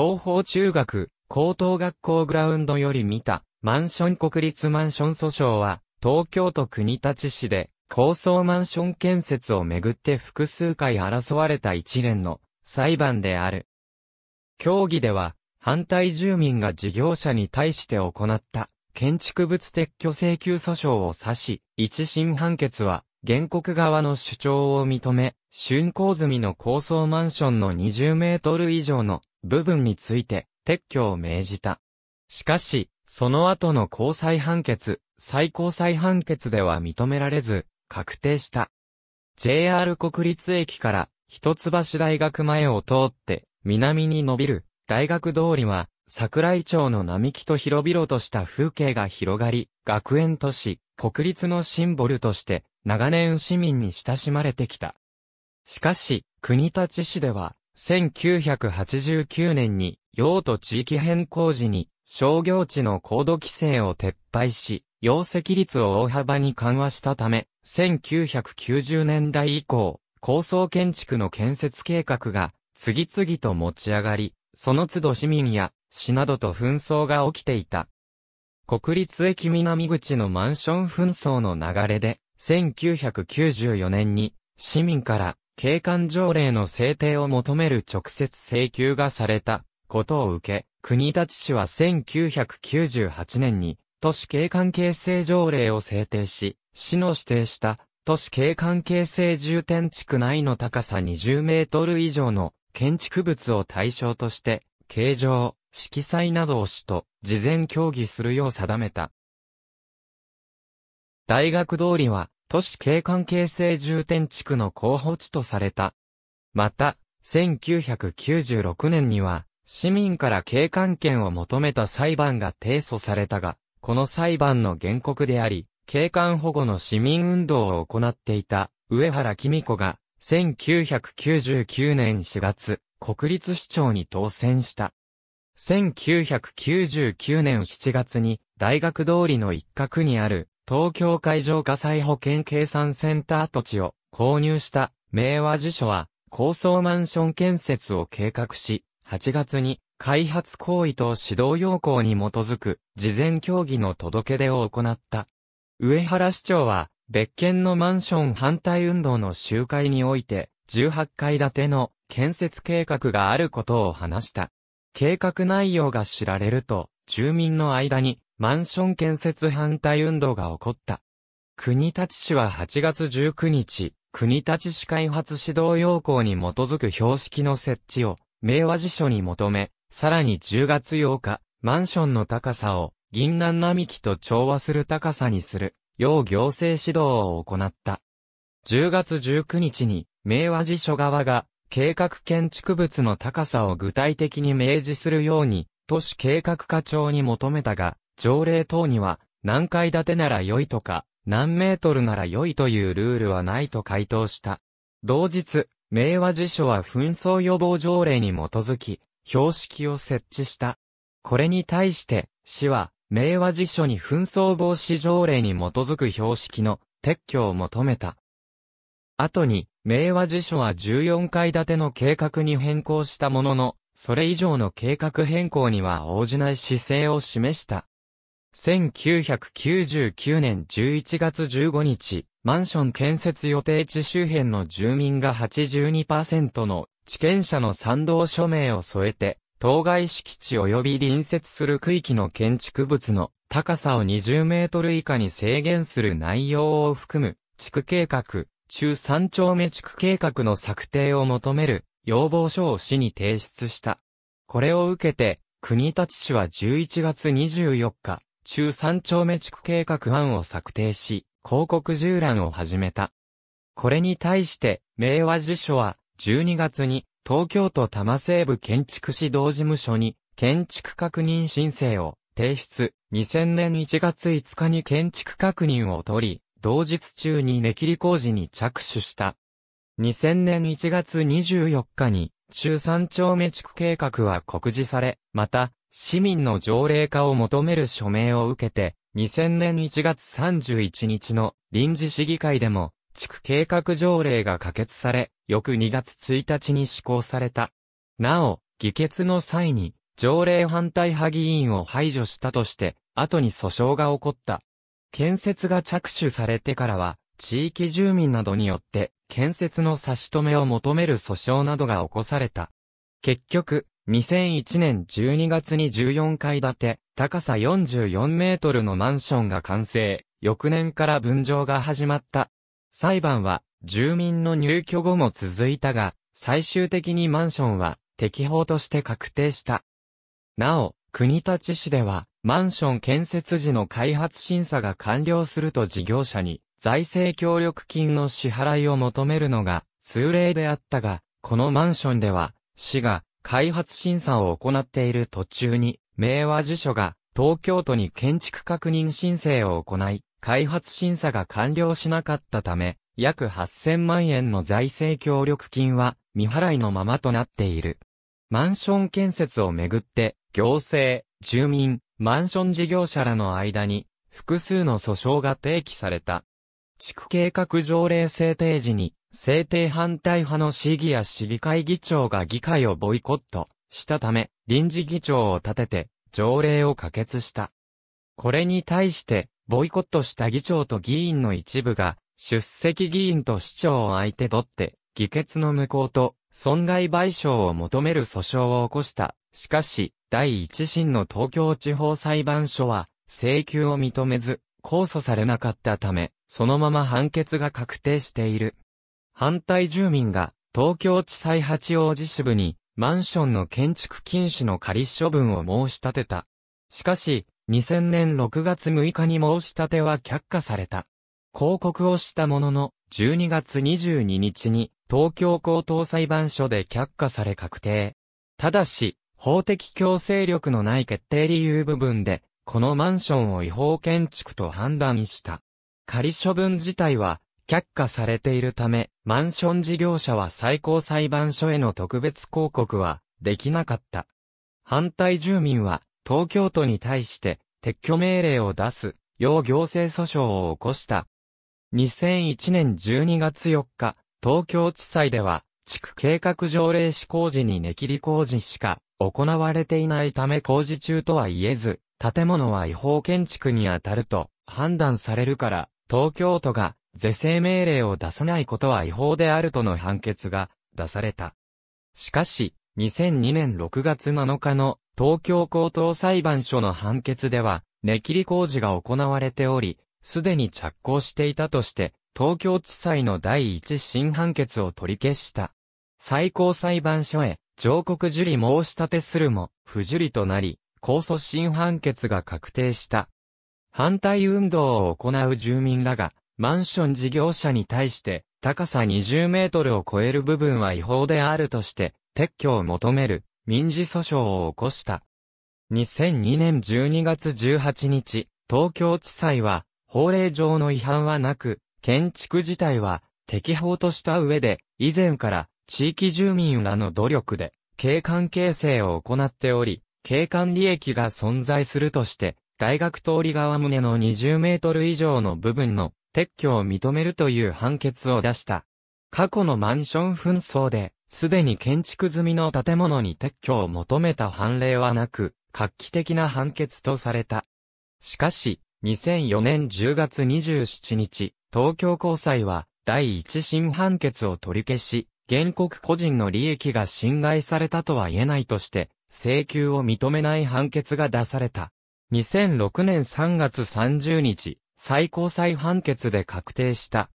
東方中学、高等学校グラウンドより見た、マンション国立マンション訴訟は、東京都国立市で、高層マンション建設をめぐって複数回争われた一連の裁判である。協議では、反対住民が事業者に対して行った建築物撤去請求訴訟を指し、一審判決は原告側の主張を認め、竣工済みの高層マンションの20メートル以上の部分について撤去を命じた。しかし、その後の高裁判決、最高裁判決では認められず、確定した。JR 国立駅から一橋大学前を通って南に伸びる大学通りは桜井町の並木と広々とした風景が広がり、学園都市、国立のシンボルとして長年市民に親しまれてきた。しかし、国立市では、1989年に用途地域変更時に商業地の高度規制を撤廃し、容積率を大幅に緩和したため、1990年代以降、高層建築の建設計画が次々と持ち上がり、その都度市民や市などと紛争が起きていた。国立駅南口のマンション紛争の流れで、1994年に市民から景観条例の制定を求める直接請求がされたことを受け、国立市は1998年に都市景観形成条例を制定し、市の指定した都市景観形成重点地区内の高さ20メートル以上の建築物を対象として、形状、色彩などを市と事前協議するよう定めた。大学通りは、都市景観形成重点地区の候補地とされた。また、1996年には、市民から景観権を求めた裁判が提訴されたが、この裁判の原告であり、景観保護の市民運動を行っていた、上原紀美子が、1999年4月、国立市長に当選した。1999年7月に、大学通りの一角にある、東京海上火災保険計算センター土地を購入した明和辞書は高層マンション建設を計画し、8月に開発行為と指導要項に基づく事前協議の届け出を行った。上原市長は別件のマンション反対運動の集会において18階建ての建設計画があることを話した。計画内容が知られると住民の間にマンション建設反対運動が起こった。国立市は8月19日、国立市開発指導要項に基づく標識の設置を、明和辞書に求め、さらに10月8日、マンションの高さを、銀南並木と調和する高さにする、要行政指導を行った。10月19日に、明和辞書側が、計画建築物の高さを具体的に明示するように、都市計画課長に求めたが、条例等には、何階建てなら良いとか、何メートルなら良いというルールはないと回答した。同日、明和辞書は紛争予防条例に基づき、標識を設置した。これに対して、市は、明和辞書に紛争防止条例に基づく標識の撤去を求めた。後に、明和辞書は14階建ての計画に変更したものの、それ以上の計画変更には応じない姿勢を示した。1999年11月15日、マンション建設予定地周辺の住民が82%の地権者の賛同署名を添えて、当該敷地及び隣接する区域の建築物の高さを20メートル以下に制限する内容を含む、地区計画、中三丁目地区計画の策定を求める要望書を市に提出した。これを受けて、国立市は11月24日、中三丁目地区計画案を策定し、広告従覧を始めた。これに対して、明和辞書は、12月に、東京都多摩西部建築指導事務所に、建築確認申請を提出、2000年1月5日に建築確認を取り、同日中に根切り工事に着手した。2000年1月24日に、中三丁目地区計画は告示され、また、市民の条例化を求める署名を受けて、2000年1月31日の臨時市議会でも、地区計画条例が可決され、翌2月1日に施行された。なお、議決の際に、条例反対派議員を排除したとして、後に訴訟が起こった。建設が着手されてからは、地域住民などによって、建設の差し止めを求める訴訟などが起こされた。結局、2001年12月に14階建て、高さ44メートルのマンションが完成、翌年から分譲が始まった。裁判は、住民の入居後も続いたが、最終的にマンションは、適法として確定した。なお、国立市では、マンション建設時の開発審査が完了すると事業者に、財政協力金の支払いを求めるのが、通例であったが、このマンションでは、市が、開発審査を行っている途中に、明和辞書が東京都に建築確認申請を行い、開発審査が完了しなかったため、約8000万円の財政協力金は未払いのままとなっている。マンション建設をめぐって、行政、住民、マンション事業者らの間に、複数の訴訟が提起された。地区計画条例制定時に、制定反対派の市議や市議会議長が議会をボイコットしたため、臨時議長を立てて、条例を可決した。これに対して、ボイコットした議長と議員の一部が、出席議員と市長を相手取って、議決の無効と、損害賠償を求める訴訟を起こした。しかし、第一審の東京地方裁判所は、請求を認めず、控訴されなかったため、そのまま判決が確定している。反対住民が東京地裁八王子支部にマンションの建築禁止の仮処分を申し立てた。しかし、2000年6月6日に申し立ては却下された。広告をしたものの、12月22日に東京高等裁判所で却下され確定。ただし、法的強制力のない決定理由部分で、このマンションを違法建築と判断した。仮処分自体は、却下されているため、マンション事業者は最高裁判所への特別抗告はできなかった。反対住民は東京都に対して撤去命令を出す、要行政訴訟を起こした。2001年12月4日、東京地裁では、地区計画条例施工時に値切り工事しか行われていないため工事中とは言えず、建物は違法建築にあたると判断されるから、東京都が是正命令を出さないことは違法であるとの判決が出された。しかし、2002年6月7日の東京高等裁判所の判決では、値切り工事が行われており、すでに着工していたとして、東京地裁の第一審判決を取り消した。最高裁判所へ上告受理申し立てするも不受理となり、控訴審判決が確定した。反対運動を行う住民らがマンション事業者に対して、高さ20メートルを超える部分は違法であるとして、撤去を求める民事訴訟を起こした。2002年12月18日、東京地裁は、法令上の違反はなく、建築自体は適法とした上で、以前から地域住民らの努力で、景観形成を行っており、景観利益が存在するとして、大学通り側棟の20メートル以上の部分の撤去を認めるという判決を出した。過去のマンション紛争で、すでに建築済みの建物に撤去を求めた判例はなく、画期的な判決とされた。しかし、2004年10月27日、東京高裁は、第一審判決を取り消し、原告個人の利益が侵害されたとは言えないとして、請求を認めない判決が出された。2006年3月30日、最高裁判決で確定した。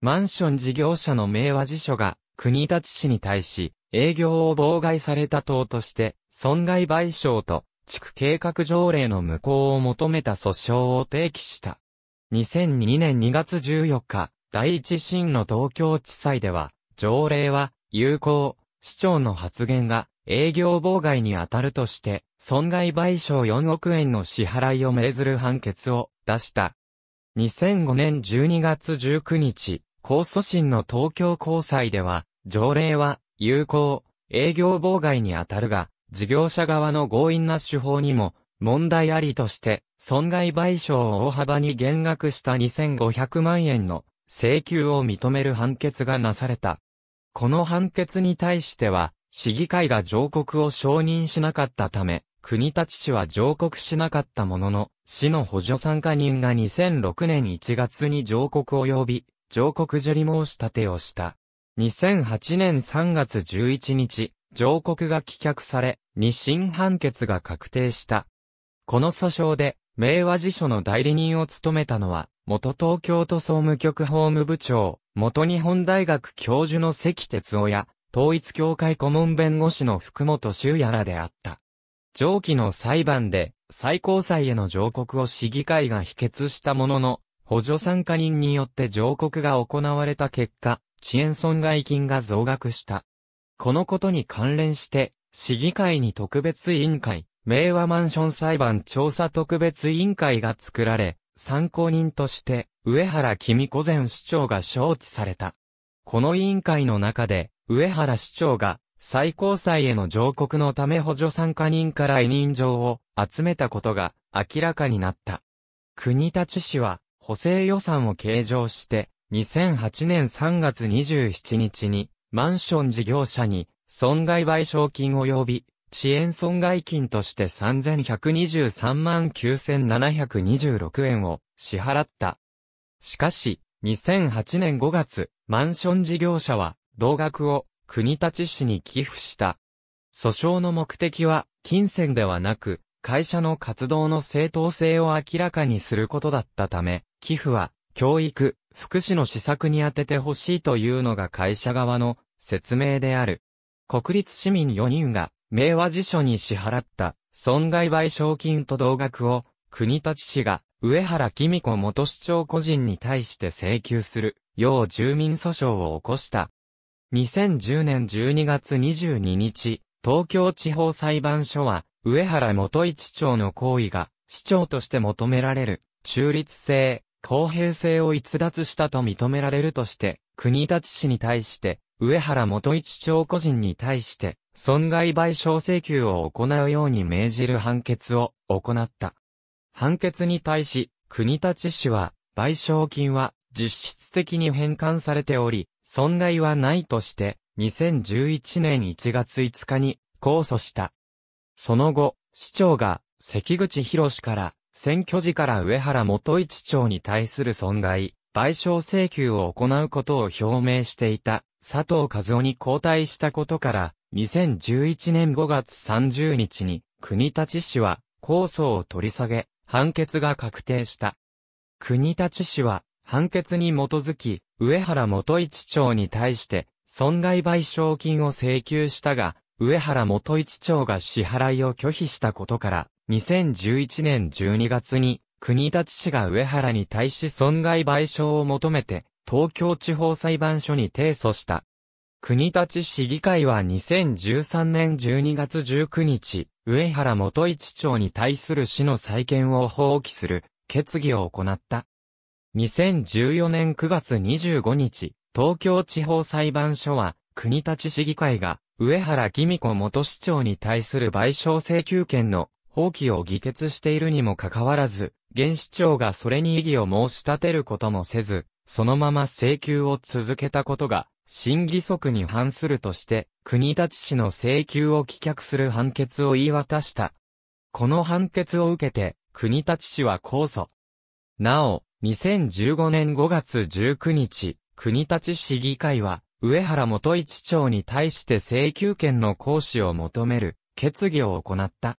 マンション事業者の明和辞書が国立市に対し営業を妨害された等として損害賠償と地区計画条例の無効を求めた訴訟を提起した。2002年2月14日、第一審の東京地裁では、条例は有効、市長の発言が営業妨害に当たるとして、損害賠償4億円の支払いを命ずる判決を出した。2005年12月19日、控訴審の東京高裁では、条例は、有効、営業妨害にあたるが、事業者側の強引な手法にも、問題ありとして、損害賠償を大幅に減額した2500万円の請求を認める判決がなされた。この判決に対しては、市議会が上告を承認しなかったため、国立市は上告しなかったものの、市の補助参加人が2006年1月に上告及び、上告受理申し立てをした。2008年3月11日、上告が棄却され、二審判決が確定した。この訴訟で、明和辞書の代理人を務めたのは、元東京都総務局法務部長、元日本大学教授の関哲夫や、統一協会顧問弁護士の福本修也らであった。上記の裁判で、最高裁への上告を市議会が否決したものの、補助参加人によって上告が行われた結果、遅延損害金が増額した。このことに関連して、市議会に特別委員会、明和マンション裁判調査特別委員会が作られ、参考人として、上原公子前市長が招致された。この委員会の中で、上原市長が、最高裁への上告のため補助参加人から委任状を集めたことが明らかになった。国立市は補正予算を計上して、2008年3月27日にマンション事業者に損害賠償金及び遅延損害金として3123万9726円を支払った。しかし、2008年5月、マンション事業者は、同額を国立市に寄付した。訴訟の目的は、金銭ではなく、会社の活動の正当性を明らかにすることだったため、寄付は、教育、福祉の施策に充ててほしいというのが会社側の説明である。国立市民4人が、明和辞書に支払った損害賠償金と同額を、国立市が、上原紀美子元市長個人に対して請求する、要住民訴訟を起こした。2010年12月22日、東京地方裁判所は、上原元一長の行為が、市長として求められる、中立性、公平性を逸脱したと認められるとして、国立市に対して、上原元一長個人に対して、損害賠償請求を行うように命じる判決を行った。判決に対し、国立市は、賠償金は実質的に返還されており、損害はないとして、2011年1月5日に控訴した。その後、市長が関口博士から選挙時から上原元一長に対する損害、賠償請求を行うことを表明していた佐藤和夫に交代したことから、2011年5月30日に国立市は控訴を取り下げ、判決が確定した。国立市は判決に基づき、上原元一町に対して、損害賠償金を請求したが、上原元一町が支払いを拒否したことから、2011年12月に、国立市が上原に対し損害賠償を求めて、東京地方裁判所に提訴した。国立市議会は2013年12月19日、上原元一町に対する市の再建を放棄する決議を行った。2014年9月25日、東京地方裁判所は、国立市議会が、上原紀美子元市長に対する賠償請求権の放棄を議決しているにもかかわらず、現市長がそれに異議を申し立てることもせず、そのまま請求を続けたことが、審議則に反するとして、国立市の請求を棄却する判決を言い渡した。この判決を受けて、国立市は控訴。なお、2015年5月19日、国立市議会は、上原元市長に対して請求権の行使を求める決議を行った。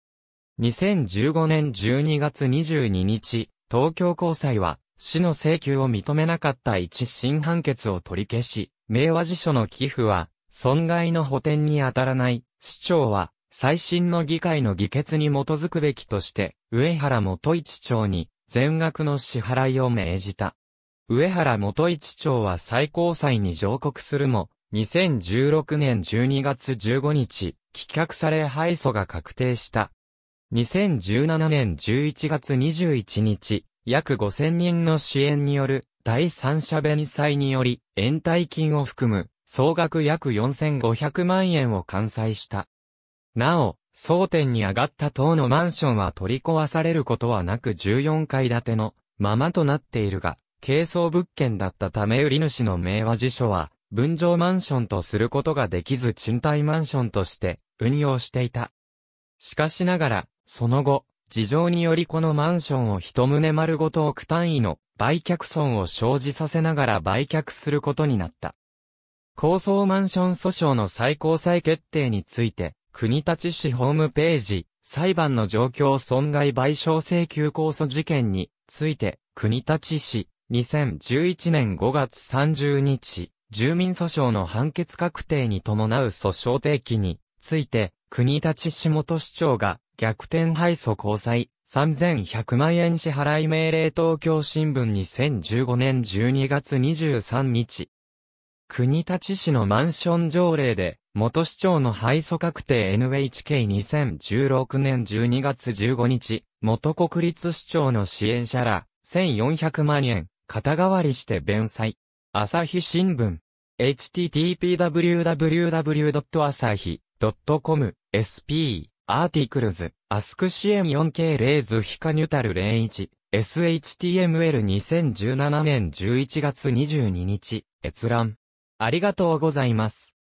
2015年12月22日、東京高裁は、市の請求を認めなかった一審判決を取り消し、明和辞書の寄付は、損害の補填に当たらない、市長は、最新の議会の議決に基づくべきとして、上原元市長に、全額の支払いを命じた。上原元一長は最高裁に上告するも、2016年12月15日、棄却され敗訴が確定した。2017年11月21日、約5000人の支援による第三者弁済により、延滞金を含む総額約4500万円を完済した。なお、争点に上がった等のマンションは取り壊されることはなく14階建てのままとなっているが、軽装物件だったため売り主の名和辞書は、分譲マンションとすることができず賃貸マンションとして運用していた。しかしながら、その後、事情によりこのマンションを一棟丸ごと億単位の売却損を生じさせながら売却することになった。高層マンション訴訟の最高裁決定について、国立市ホームページ、裁判の状況損害賠償請求控訴事件について、国立市、2011年5月30日、住民訴訟の判決確定に伴う訴訟提起について、国立市元市長が逆転敗訴交際3100万円支払い命令東京新聞2015年12月23日。国立市のマンション条例で元市長の敗訴確定 NHK2016 年12月15日、元国立市長の支援者ら、1400万円、肩代わりして弁済。朝日新聞。http://www.asahi.com sp アーティクルズアスク支援ン 4K レーズヒカニュタル01 SHTML2017 年11月22日閲覧ありがとうございます